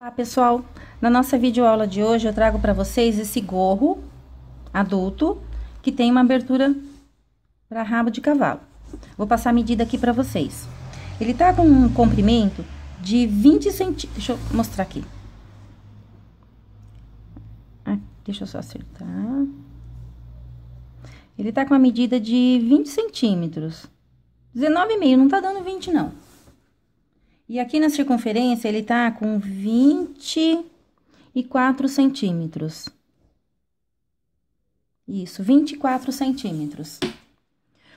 Olá tá, ah, pessoal, na nossa videoaula de hoje eu trago para vocês esse gorro adulto que tem uma abertura para rabo de cavalo. Vou passar a medida aqui para vocês. Ele tá com um comprimento de 20 centímetros, deixa eu mostrar aqui. Ah, deixa eu só acertar. Ele tá com uma medida de 20 centímetros, 19,5, não tá dando 20 não. E aqui na circunferência, ele tá com 24 centímetros. Isso, 24 centímetros.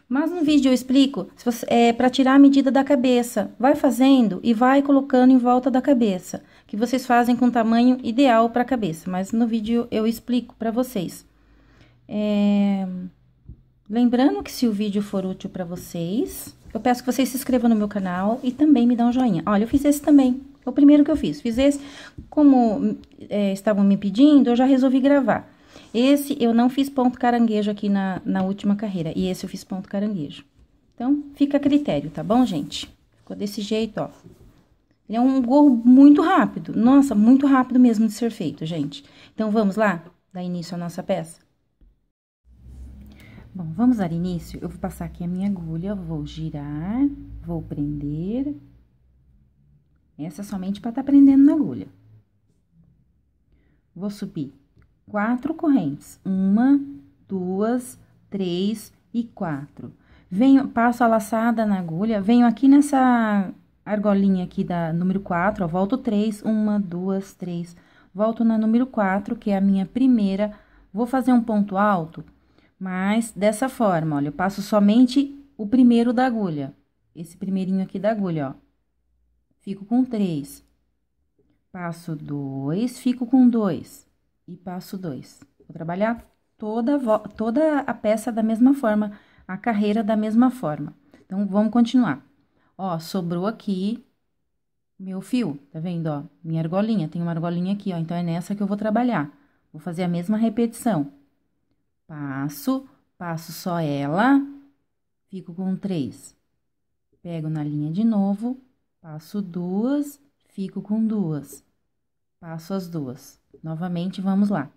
Mas no vídeo eu explico você, é, para tirar a medida da cabeça. Vai fazendo e vai colocando em volta da cabeça, que vocês fazem com tamanho ideal para a cabeça. Mas no vídeo eu explico para vocês. É... Lembrando que se o vídeo for útil para vocês, eu peço que vocês se inscrevam no meu canal e também me dão um joinha. Olha, eu fiz esse também, é o primeiro que eu fiz. Fiz esse, como é, estavam me pedindo, eu já resolvi gravar. Esse eu não fiz ponto caranguejo aqui na, na última carreira, e esse eu fiz ponto caranguejo. Então, fica a critério, tá bom, gente? Ficou desse jeito, ó. Ele é um gorro muito rápido, nossa, muito rápido mesmo de ser feito, gente. Então, vamos lá dar início à nossa peça? Bom, vamos dar início? Eu vou passar aqui a minha agulha, vou girar, vou prender. Essa é somente para estar tá prendendo na agulha. Vou subir quatro correntes. Uma, duas, três e quatro. Venho, passo a laçada na agulha, venho aqui nessa argolinha aqui da número quatro, ó, volto três, uma, duas, três. Volto na número quatro, que é a minha primeira. Vou fazer um ponto alto mas dessa forma, olha, eu passo somente o primeiro da agulha. Esse primeirinho aqui da agulha, ó. Fico com três. Passo dois, fico com dois. E passo dois. Vou trabalhar toda, toda a peça da mesma forma, a carreira da mesma forma. Então, vamos continuar. Ó, sobrou aqui meu fio, tá vendo, ó? Minha argolinha, tem uma argolinha aqui, ó. Então, é nessa que eu vou trabalhar. Vou fazer a mesma repetição passo, passo só ela, fico com três. Pego na linha de novo, passo duas, fico com duas. Passo as duas. Novamente, vamos lá.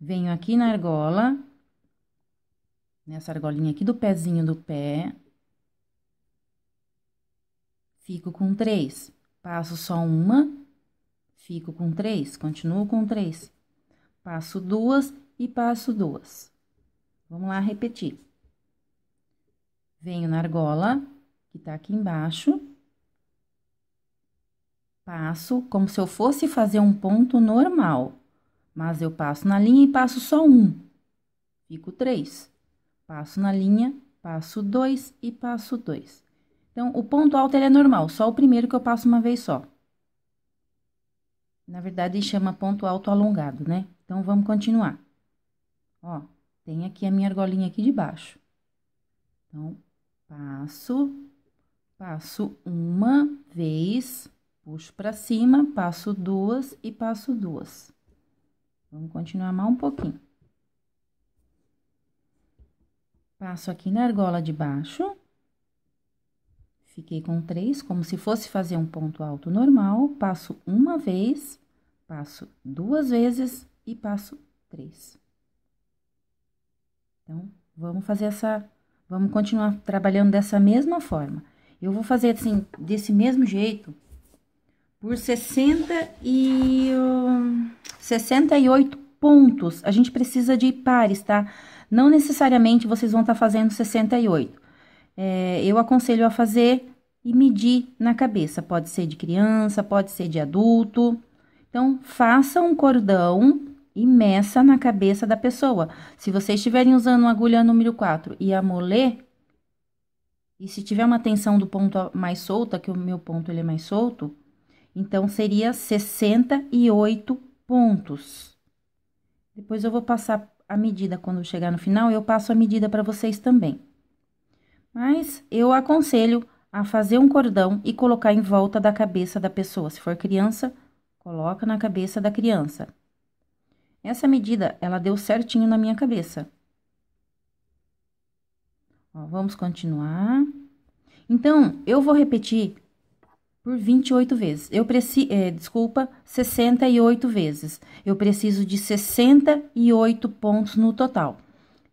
Venho aqui na argola, nessa argolinha aqui do pezinho do pé. Fico com três. Passo só uma, fico com três, continuo com três. Passo duas e passo duas. Vamos lá repetir. Venho na argola, que tá aqui embaixo. Passo como se eu fosse fazer um ponto normal, mas eu passo na linha e passo só um. Fico três. Passo na linha, passo dois e passo dois. Então, o ponto alto ele é normal, só o primeiro que eu passo uma vez só. Na verdade, chama ponto alto alongado, né? Então, vamos continuar. Ó, tem aqui a minha argolinha aqui de baixo. Então, passo, passo uma vez, puxo para cima, passo duas e passo duas. Vamos continuar mais um pouquinho. Passo aqui na argola de baixo. Fiquei com três, como se fosse fazer um ponto alto normal. Passo uma vez, passo duas vezes e passo três. Então, vamos fazer essa. Vamos continuar trabalhando dessa mesma forma. Eu vou fazer assim, desse mesmo jeito, por 60 e, uh, 68 pontos. A gente precisa de pares, tá? Não necessariamente vocês vão estar tá fazendo 68. É, eu aconselho a fazer e medir na cabeça. Pode ser de criança, pode ser de adulto. Então, faça um cordão imensa na cabeça da pessoa. Se vocês estiverem usando uma agulha número 4 e a moler, e se tiver uma tensão do ponto mais solta, que o meu ponto ele é mais solto, então seria 68 pontos. Depois eu vou passar a medida quando chegar no final, eu passo a medida para vocês também. Mas eu aconselho a fazer um cordão e colocar em volta da cabeça da pessoa. Se for criança, coloca na cabeça da criança. Essa medida, ela deu certinho na minha cabeça. Ó, vamos continuar. Então, eu vou repetir por 28 vezes. Eu preciso, é, desculpa, 68 vezes. Eu preciso de 68 pontos no total.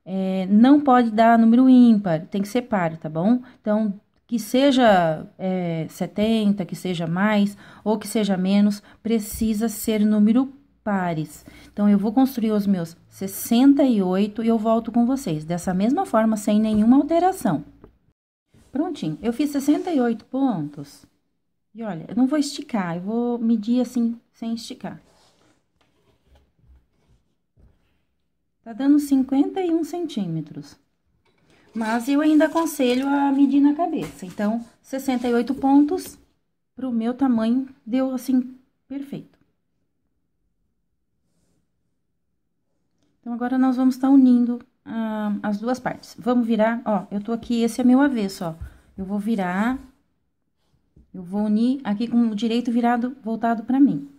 É, não pode dar número ímpar, tem que ser par, tá bom? Então, que seja é, 70, que seja mais ou que seja menos, precisa ser número pares. Então, eu vou construir os meus 68 e eu volto com vocês, dessa mesma forma, sem nenhuma alteração. Prontinho, eu fiz 68 pontos. E olha, eu não vou esticar, eu vou medir assim, sem esticar. Tá dando 51 centímetros. Mas eu ainda aconselho a medir na cabeça. Então, 68 pontos pro meu tamanho deu assim, perfeito. Então, agora nós vamos estar tá unindo ah, as duas partes. Vamos virar, ó, eu tô aqui, esse é meu avesso, ó. Eu vou virar, eu vou unir aqui com o direito virado, voltado pra mim.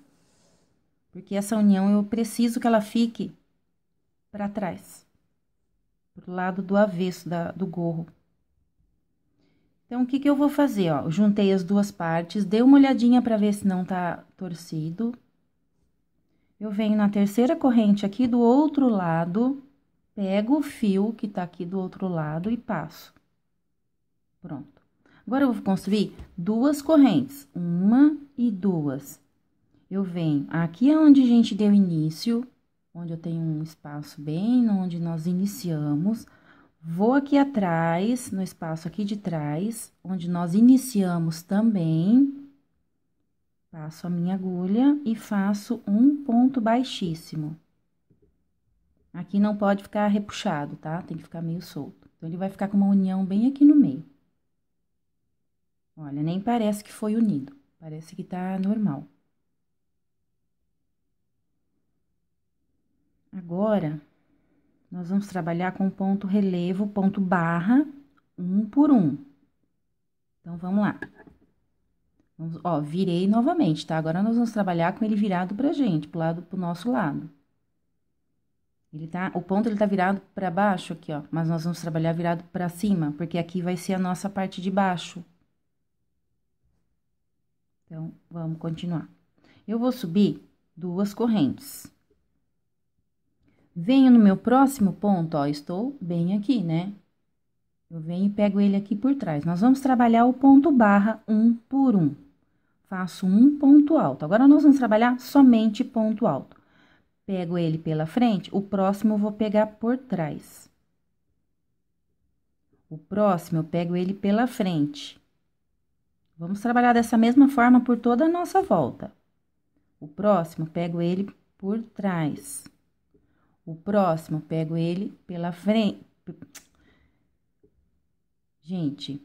Porque essa união, eu preciso que ela fique pra trás. Pro lado do avesso da, do gorro. Então, o que que eu vou fazer, ó? Juntei as duas partes, dei uma olhadinha pra ver se não tá torcido. Eu venho na terceira corrente aqui do outro lado, pego o fio que tá aqui do outro lado e passo. Pronto. Agora, eu vou construir duas correntes, uma e duas. Eu venho aqui onde a gente deu início, onde eu tenho um espaço bem onde nós iniciamos. Vou aqui atrás, no espaço aqui de trás, onde nós iniciamos também Passo a minha agulha e faço um ponto baixíssimo. Aqui não pode ficar repuxado, tá? Tem que ficar meio solto. Então, ele vai ficar com uma união bem aqui no meio. Olha, nem parece que foi unido. Parece que tá normal. Agora, nós vamos trabalhar com ponto relevo, ponto barra, um por um. Então, vamos lá. Vamos, ó, virei novamente, tá? Agora nós vamos trabalhar com ele virado pra gente, pro lado, pro nosso lado. Ele tá, o ponto ele tá virado para baixo aqui, ó, mas nós vamos trabalhar virado para cima, porque aqui vai ser a nossa parte de baixo. Então, vamos continuar. Eu vou subir duas correntes. Venho no meu próximo ponto, ó, estou bem aqui, né? Eu venho e pego ele aqui por trás. Nós vamos trabalhar o ponto barra um por um faço um ponto alto. Agora, nós vamos trabalhar somente ponto alto. Pego ele pela frente, o próximo eu vou pegar por trás. O próximo eu pego ele pela frente. Vamos trabalhar dessa mesma forma por toda a nossa volta. O próximo eu pego ele por trás. O próximo eu pego ele pela frente. Gente,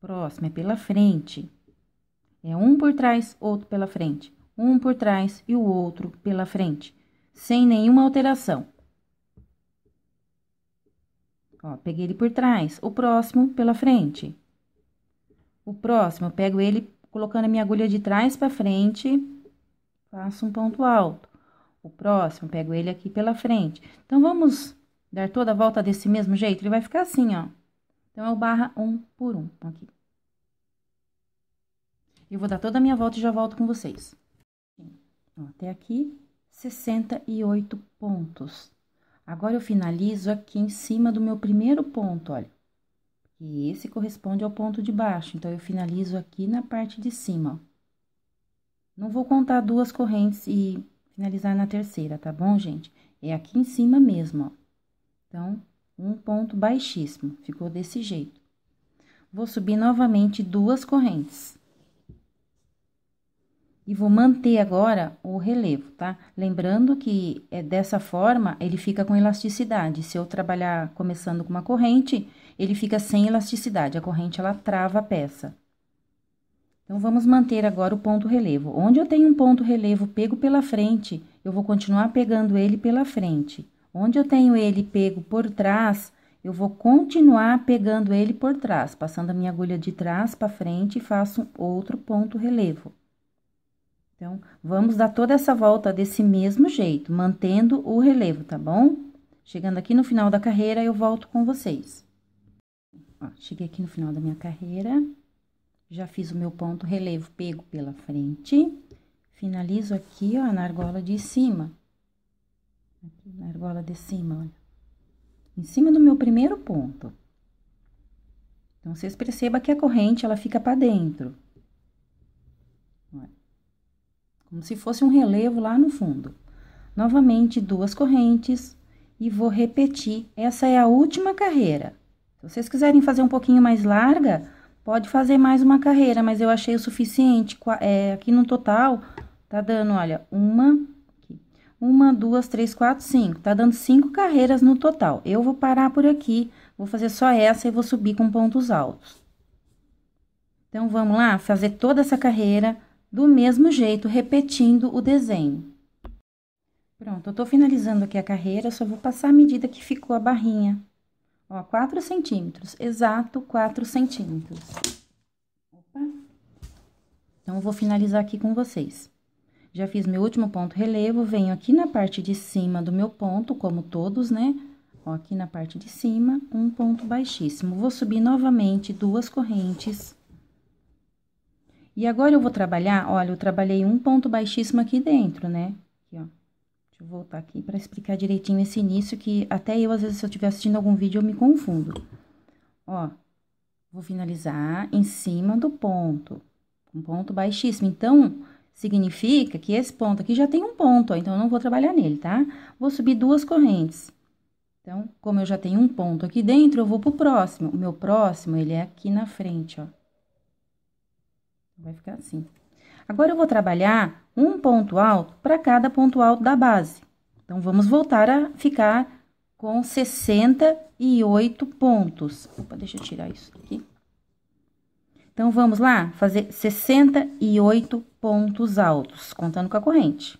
próximo é pela frente. É um por trás, outro pela frente, um por trás e o outro pela frente, sem nenhuma alteração. Ó, peguei ele por trás, o próximo pela frente. O próximo, eu pego ele colocando a minha agulha de trás para frente, faço um ponto alto. O próximo, pego ele aqui pela frente. Então, vamos dar toda a volta desse mesmo jeito? Ele vai ficar assim, ó. Então, eu barra um por um aqui. Eu vou dar toda a minha volta e já volto com vocês. Então, até aqui, 68 pontos. Agora, eu finalizo aqui em cima do meu primeiro ponto, olha. E esse corresponde ao ponto de baixo, então, eu finalizo aqui na parte de cima, ó. Não vou contar duas correntes e finalizar na terceira, tá bom, gente? É aqui em cima mesmo, ó. Então, um ponto baixíssimo, ficou desse jeito. Vou subir novamente duas correntes. E vou manter agora o relevo, tá? Lembrando que é, dessa forma ele fica com elasticidade. Se eu trabalhar começando com uma corrente, ele fica sem elasticidade. A corrente ela trava a peça. Então vamos manter agora o ponto relevo. Onde eu tenho um ponto relevo pego pela frente, eu vou continuar pegando ele pela frente. Onde eu tenho ele pego por trás, eu vou continuar pegando ele por trás, passando a minha agulha de trás para frente e faço outro ponto relevo. Então, vamos dar toda essa volta desse mesmo jeito, mantendo o relevo, tá bom? Chegando aqui no final da carreira, eu volto com vocês. Ó, cheguei aqui no final da minha carreira, já fiz o meu ponto relevo pego pela frente, finalizo aqui, ó, na argola de cima. Aqui na argola de cima, olha. Em cima do meu primeiro ponto. Então, vocês percebam que a corrente, ela fica para dentro. como se fosse um relevo lá no fundo. Novamente, duas correntes e vou repetir. Essa é a última carreira. Se vocês quiserem fazer um pouquinho mais larga, pode fazer mais uma carreira, mas eu achei o suficiente. É, aqui no total, tá dando, olha, uma, uma, duas, três, quatro, cinco. Tá dando cinco carreiras no total. Eu vou parar por aqui, vou fazer só essa e vou subir com pontos altos. Então, vamos lá fazer toda essa carreira do mesmo jeito, repetindo o desenho. Pronto, eu tô finalizando aqui a carreira, só vou passar a medida que ficou a barrinha. Ó, 4 centímetros, exato 4 centímetros. Opa! Então, eu vou finalizar aqui com vocês. Já fiz meu último ponto relevo, venho aqui na parte de cima do meu ponto, como todos, né? Ó, aqui na parte de cima, um ponto baixíssimo. Vou subir novamente duas correntes. E agora eu vou trabalhar, olha, eu trabalhei um ponto baixíssimo aqui dentro, né? Aqui, ó. Deixa eu voltar aqui para explicar direitinho esse início, que até eu, às vezes, se eu estiver assistindo algum vídeo, eu me confundo. Ó, vou finalizar em cima do ponto, um ponto baixíssimo. Então, significa que esse ponto aqui já tem um ponto, ó, então eu não vou trabalhar nele, tá? Vou subir duas correntes. Então, como eu já tenho um ponto aqui dentro, eu vou pro próximo. O meu próximo, ele é aqui na frente, ó. Vai ficar assim. Agora, eu vou trabalhar um ponto alto para cada ponto alto da base. Então, vamos voltar a ficar com 68 pontos. Opa, deixa eu tirar isso aqui. Então, vamos lá fazer 68 pontos altos, contando com a corrente.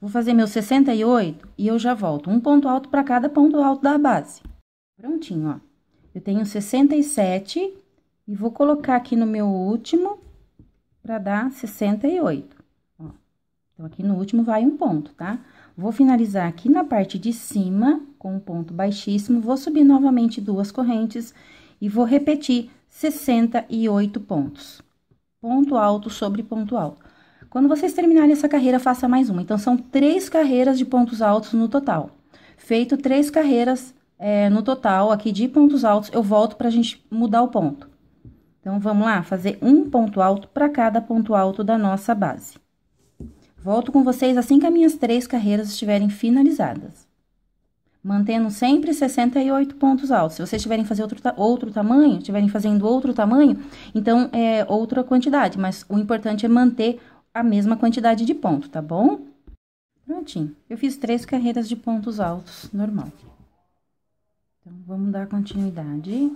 Vou fazer meus 68 e eu já volto um ponto alto para cada ponto alto da base. Prontinho, ó. Eu tenho 67 e vou colocar aqui no meu último para dar 68. Ó. Então, aqui no último vai um ponto, tá? Vou finalizar aqui na parte de cima com um ponto baixíssimo, vou subir novamente duas correntes e vou repetir 68 pontos. Ponto alto sobre ponto alto. Quando vocês terminarem essa carreira, faça mais uma. Então, são três carreiras de pontos altos no total. Feito três carreiras é, no total aqui de pontos altos, eu volto para a gente mudar o ponto. Então, vamos lá fazer um ponto alto para cada ponto alto da nossa base. Volto com vocês assim que as minhas três carreiras estiverem finalizadas. Mantendo sempre 68 pontos altos. Se vocês tiverem que fazer outro, outro tamanho, tiverem fazendo outro tamanho, então é outra quantidade. Mas o importante é manter a mesma quantidade de ponto, tá bom? Prontinho. Eu fiz três carreiras de pontos altos, normal. Então, vamos dar continuidade.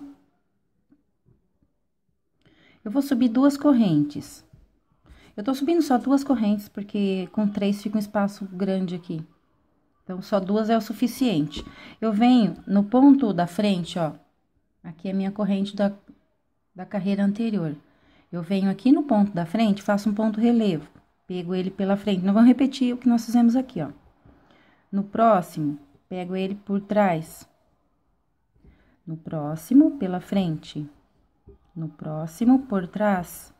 Eu vou subir duas correntes. Eu tô subindo só duas correntes, porque com três fica um espaço grande aqui. Então, só duas é o suficiente. Eu venho no ponto da frente, ó. Aqui é a minha corrente da, da carreira anterior. Eu venho aqui no ponto da frente, faço um ponto relevo. Pego ele pela frente. Não vamos repetir o que nós fizemos aqui, ó. No próximo, pego ele por trás. No próximo, pela frente. No próximo, por trás.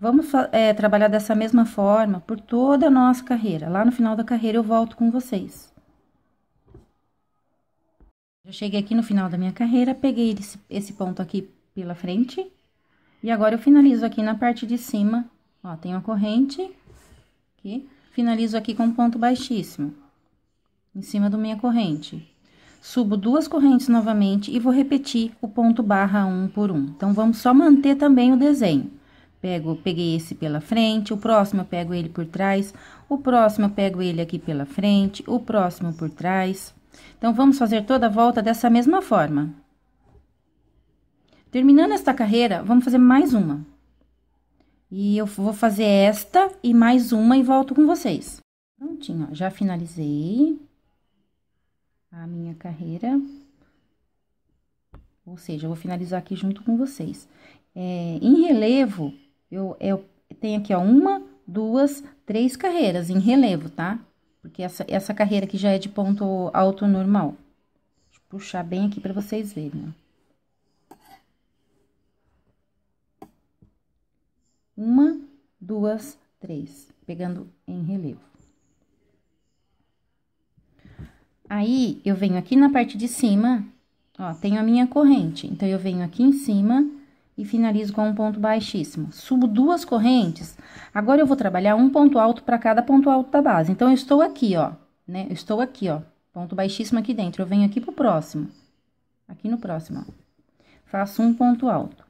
Vamos é, trabalhar dessa mesma forma por toda a nossa carreira. Lá no final da carreira eu volto com vocês. Já cheguei aqui no final da minha carreira, peguei esse, esse ponto aqui pela frente. E agora eu finalizo aqui na parte de cima. Ó, tem uma corrente aqui. Finalizo aqui com um ponto baixíssimo. Em cima da minha corrente subo duas correntes novamente e vou repetir o ponto barra um por um. Então, vamos só manter também o desenho. Pego, peguei esse pela frente, o próximo eu pego ele por trás, o próximo eu pego ele aqui pela frente, o próximo por trás. Então, vamos fazer toda a volta dessa mesma forma. Terminando esta carreira, vamos fazer mais uma. E eu vou fazer esta e mais uma e volto com vocês. Prontinho, ó, já finalizei a minha carreira. Ou seja, eu vou finalizar aqui junto com vocês. É, em relevo, eu, eu tenho aqui, ó, uma, duas, três carreiras em relevo, tá? Porque essa, essa carreira aqui já é de ponto alto normal. Deixa eu puxar bem aqui para vocês verem, ó. Uma, duas, três, pegando em relevo. Aí, eu venho aqui na parte de cima, ó, tenho a minha corrente. Então, eu venho aqui em cima e finalizo com um ponto baixíssimo. Subo duas correntes. Agora, eu vou trabalhar um ponto alto para cada ponto alto da base. Então, eu estou aqui, ó, né? Eu estou aqui, ó, ponto baixíssimo aqui dentro. Eu venho aqui pro próximo, aqui no próximo, ó. Faço um ponto alto.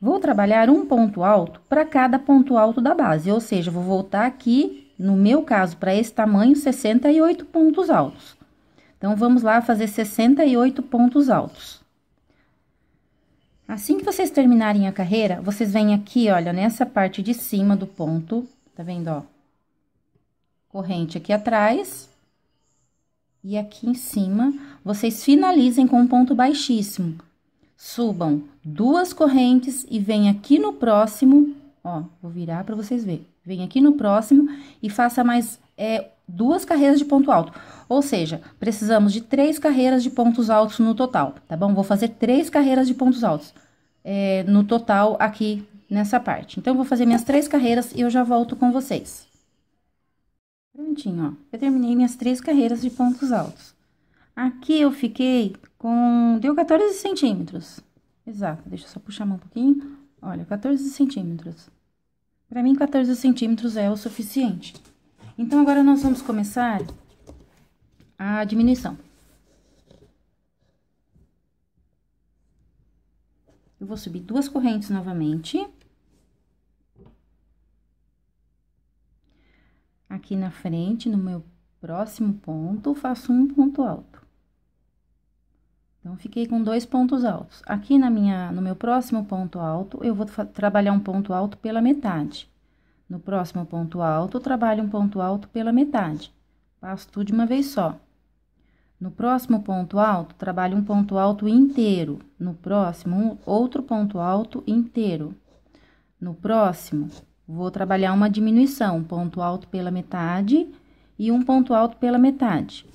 Vou trabalhar um ponto alto para cada ponto alto da base, ou seja, vou voltar aqui, no meu caso, para esse tamanho, 68 pontos altos. Então, vamos lá fazer 68 pontos altos. Assim que vocês terminarem a carreira, vocês vêm aqui, olha, nessa parte de cima do ponto, tá vendo, ó? Corrente aqui atrás. E aqui em cima, vocês finalizem com um ponto baixíssimo. Subam duas correntes e vem aqui no próximo, ó, vou virar para vocês verem. Vem aqui no próximo e faça mais é, duas carreiras de ponto alto. Ou seja, precisamos de três carreiras de pontos altos no total, tá bom? Vou fazer três carreiras de pontos altos é, no total aqui nessa parte. Então, vou fazer minhas três carreiras e eu já volto com vocês. Prontinho, ó. Eu terminei minhas três carreiras de pontos altos. Aqui eu fiquei com... deu 14 centímetros. Exato, deixa eu só puxar mais um pouquinho. Olha, 14 centímetros. Pra mim, 14 centímetros é o suficiente. Então, agora nós vamos começar a diminuição. Eu vou subir duas correntes novamente. Aqui na frente, no meu próximo ponto, faço um ponto alto. Então, fiquei com dois pontos altos. Aqui na minha, no meu próximo ponto alto, eu vou trabalhar um ponto alto pela metade. No próximo ponto alto, trabalho um ponto alto pela metade. Passo tudo de uma vez só. No próximo ponto alto, trabalho um ponto alto inteiro. No próximo, um outro ponto alto inteiro. No próximo, vou trabalhar uma diminuição, um ponto alto pela metade e um ponto alto pela metade.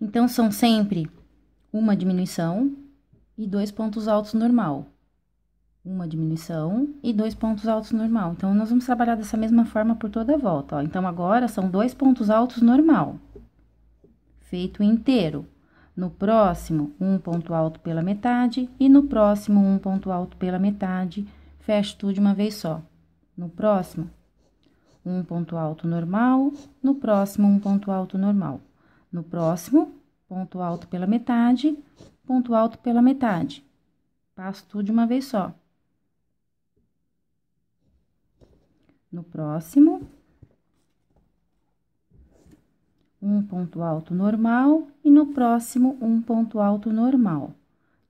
Então, são sempre uma diminuição e dois pontos altos normal uma diminuição e dois pontos altos normal. Então, nós vamos trabalhar dessa mesma forma por toda a volta, ó. Então, agora são dois pontos altos normal, feito inteiro. No próximo, um ponto alto pela metade e no próximo, um ponto alto pela metade, fecho tudo de uma vez só. No próximo, um ponto alto normal, no próximo, um ponto alto normal. No próximo, ponto alto pela metade, ponto alto pela metade. Passo tudo de uma vez só. no próximo. Um ponto alto normal e no próximo um ponto alto normal.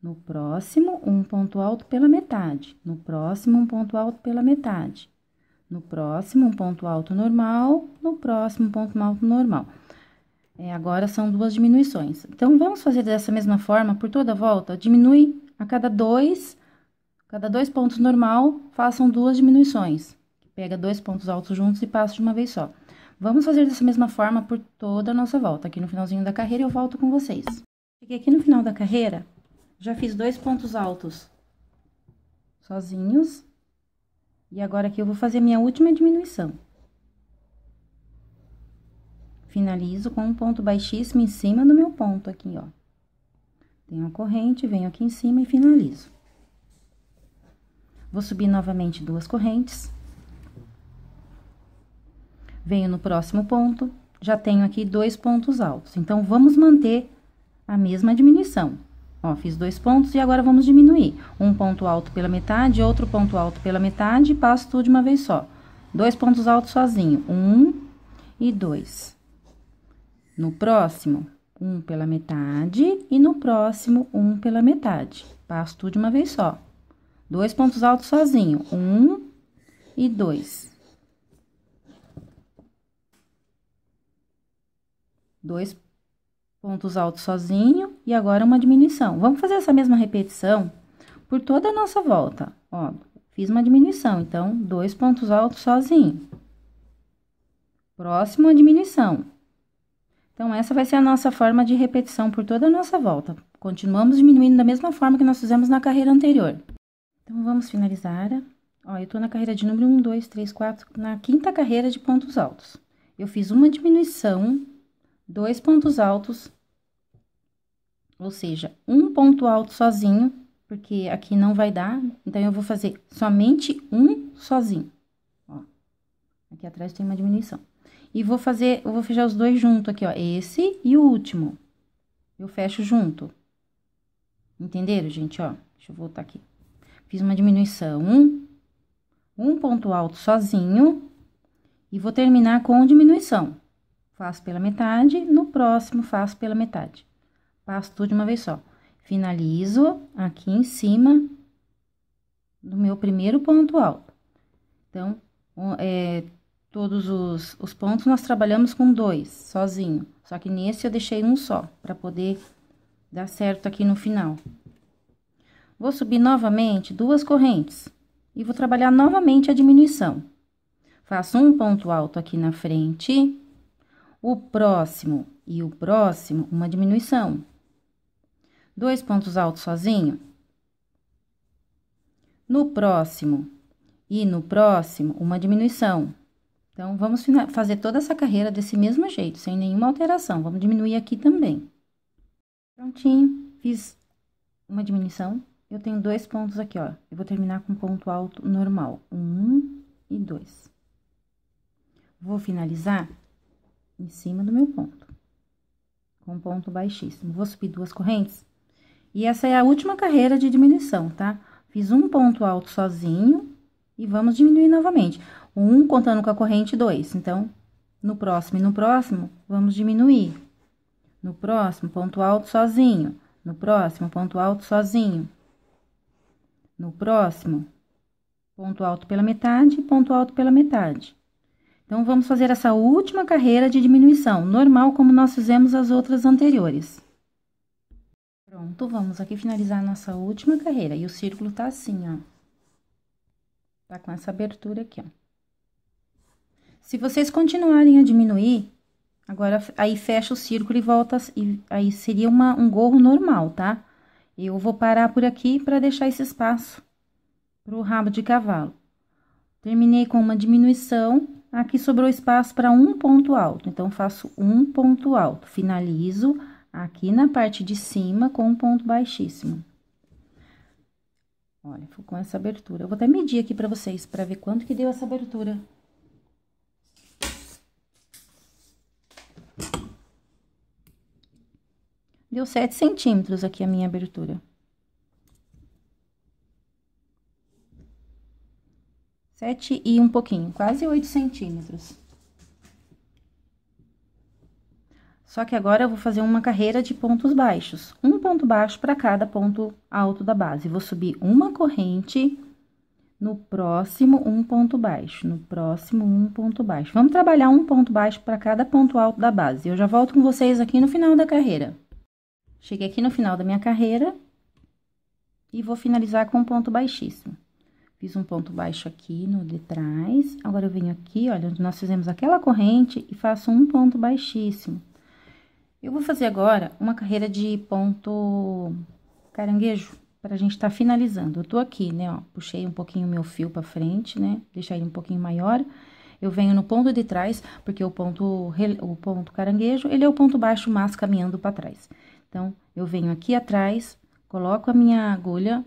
No próximo, um ponto alto pela metade. No próximo, um ponto alto pela metade. No próximo, um ponto alto normal. No próximo, um ponto alto normal. É, agora são duas diminuições. Então, vamos fazer dessa mesma forma por toda a volta. Diminui a cada dois, cada dois pontos normal, façam duas diminuições. Pega dois pontos altos juntos e passa de uma vez só. Vamos fazer dessa mesma forma por toda a nossa volta. Aqui no finalzinho da carreira eu volto com vocês. Cheguei aqui no final da carreira, já fiz dois pontos altos sozinhos. E agora aqui eu vou fazer a minha última diminuição. Finalizo com um ponto baixíssimo em cima do meu ponto aqui, ó. Tenho a corrente, venho aqui em cima e finalizo. Vou subir novamente duas correntes venho no próximo ponto, já tenho aqui dois pontos altos. Então, vamos manter a mesma diminuição. Ó, fiz dois pontos e agora vamos diminuir. Um ponto alto pela metade, outro ponto alto pela metade, passo tudo de uma vez só. Dois pontos altos sozinho, um e dois. No próximo, um pela metade e no próximo, um pela metade. Passo tudo de uma vez só. Dois pontos altos sozinho, um e dois. dois pontos altos sozinho e agora uma diminuição. Vamos fazer essa mesma repetição por toda a nossa volta. Ó, fiz uma diminuição, então, dois pontos altos sozinho. Próximo a diminuição. Então, essa vai ser a nossa forma de repetição por toda a nossa volta. Continuamos diminuindo da mesma forma que nós fizemos na carreira anterior. Então, vamos finalizar. Ó, eu tô na carreira de número um, dois, três, quatro, na quinta carreira de pontos altos. Eu fiz uma diminuição dois pontos altos, ou seja, um ponto alto sozinho, porque aqui não vai dar, então eu vou fazer somente um sozinho. Ó, aqui atrás tem uma diminuição. E vou fazer, eu vou fechar os dois junto aqui, ó, esse e o último. Eu fecho junto. Entenderam, gente, ó? Deixa eu voltar aqui. Fiz uma diminuição, um, um ponto alto sozinho, e vou terminar com diminuição faço pela metade, no próximo faço pela metade. Passo tudo de uma vez só. Finalizo aqui em cima do meu primeiro ponto alto. Então, é, todos os, os pontos nós trabalhamos com dois, sozinho. Só que nesse eu deixei um só, para poder dar certo aqui no final. Vou subir novamente duas correntes e vou trabalhar novamente a diminuição. Faço um ponto alto aqui na frente, o próximo e o próximo, uma diminuição. Dois pontos altos sozinho. No próximo e no próximo, uma diminuição. Então, vamos fazer toda essa carreira desse mesmo jeito, sem nenhuma alteração. Vamos diminuir aqui também. Prontinho, fiz uma diminuição. Eu tenho dois pontos aqui, ó. Eu vou terminar com ponto alto normal. Um e dois. Vou finalizar em cima do meu ponto, com ponto baixíssimo. Vou subir duas correntes. E essa é a última carreira de diminuição, tá? Fiz um ponto alto sozinho e vamos diminuir novamente. Um contando com a corrente dois. Então, no próximo e no próximo, vamos diminuir. No próximo, ponto alto sozinho. No próximo, ponto alto sozinho. No próximo, ponto alto pela metade, ponto alto pela metade. Então, vamos fazer essa última carreira de diminuição, normal como nós fizemos as outras anteriores. Pronto, vamos aqui finalizar a nossa última carreira. E o círculo tá assim, ó. Tá com essa abertura aqui, ó. Se vocês continuarem a diminuir, agora aí fecha o círculo e volta, e aí seria uma, um gorro normal, tá? Eu vou parar por aqui para deixar esse espaço pro rabo de cavalo. Terminei com uma diminuição, Aqui sobrou espaço para um ponto alto, então, faço um ponto alto. Finalizo aqui na parte de cima com um ponto baixíssimo. Olha, ficou com essa abertura. Eu vou até medir aqui para vocês, para ver quanto que deu essa abertura. Deu 7 centímetros aqui a minha abertura. Sete e um pouquinho, quase oito centímetros. Só que agora eu vou fazer uma carreira de pontos baixos. Um ponto baixo para cada ponto alto da base. Vou subir uma corrente, no próximo, um ponto baixo. No próximo, um ponto baixo. Vamos trabalhar um ponto baixo para cada ponto alto da base. Eu já volto com vocês aqui no final da carreira. Cheguei aqui no final da minha carreira. E vou finalizar com um ponto baixíssimo. Fiz um ponto baixo aqui no de trás. Agora, eu venho aqui, olha, onde nós fizemos aquela corrente e faço um ponto baixíssimo. Eu vou fazer agora uma carreira de ponto caranguejo, para a gente tá finalizando. Eu tô aqui, né, ó, puxei um pouquinho meu fio para frente, né, deixar ele um pouquinho maior. Eu venho no ponto de trás, porque o ponto, o ponto caranguejo, ele é o ponto baixo, mas caminhando para trás. Então, eu venho aqui atrás, coloco a minha agulha,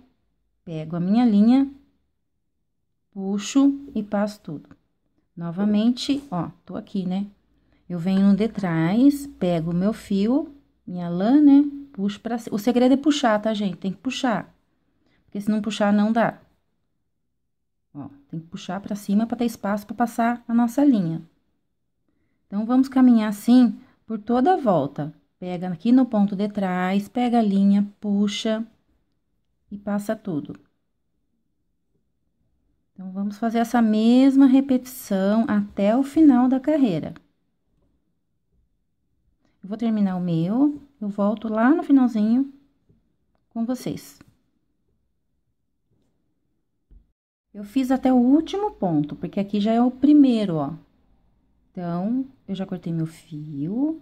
pego a minha linha puxo e passo tudo. Novamente, ó, tô aqui, né? Eu venho de trás, pego o meu fio, minha lã, né? Puxo pra cima. O segredo é puxar, tá, gente? Tem que puxar. Porque se não puxar, não dá. Ó, tem que puxar pra cima pra ter espaço pra passar a nossa linha. Então, vamos caminhar assim por toda a volta. Pega aqui no ponto de trás, pega a linha, puxa e passa tudo. Então, vamos fazer essa mesma repetição até o final da carreira. Eu vou terminar o meu, eu volto lá no finalzinho com vocês. Eu fiz até o último ponto, porque aqui já é o primeiro, ó. Então, eu já cortei meu fio.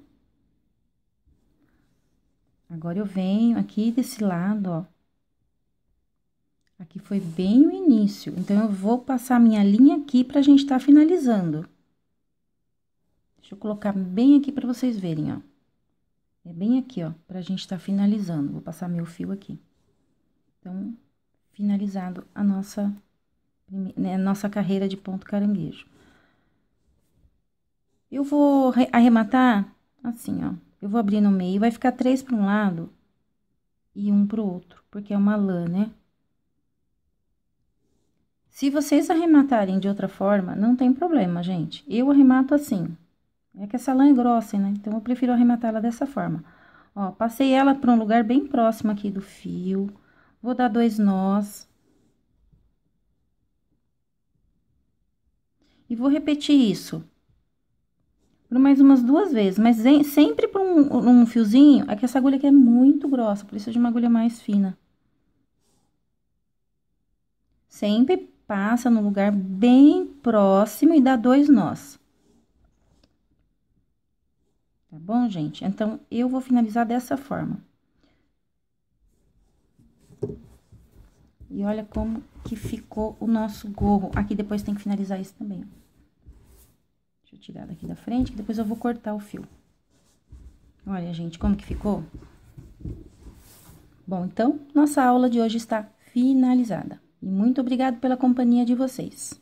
Agora, eu venho aqui desse lado, ó. Aqui foi bem o início, então eu vou passar minha linha aqui pra gente tá finalizando. Deixa eu colocar bem aqui pra vocês verem, ó. É bem aqui, ó, pra gente tá finalizando. Vou passar meu fio aqui. Então, finalizado a nossa, né, nossa carreira de ponto caranguejo. Eu vou arrematar assim, ó. Eu vou abrir no meio, vai ficar três para um lado e um para o outro, porque é uma lã, né? Se vocês arrematarem de outra forma, não tem problema, gente. Eu arremato assim. É que essa lã é grossa, né? Então, eu prefiro arrematá-la dessa forma. Ó, passei ela para um lugar bem próximo aqui do fio. Vou dar dois nós. E vou repetir isso por mais umas duas vezes, mas sempre por um, um fiozinho, é que essa agulha aqui é muito grossa, por isso é de uma agulha mais fina. Sempre passa no lugar bem próximo e dá dois nós. Tá bom, gente? Então, eu vou finalizar dessa forma. E olha como que ficou o nosso gorro. Aqui depois tem que finalizar isso também. Deixa eu tirar daqui da frente, que depois eu vou cortar o fio. Olha, gente, como que ficou? Bom, então, nossa aula de hoje está finalizada. E muito obrigado pela companhia de vocês.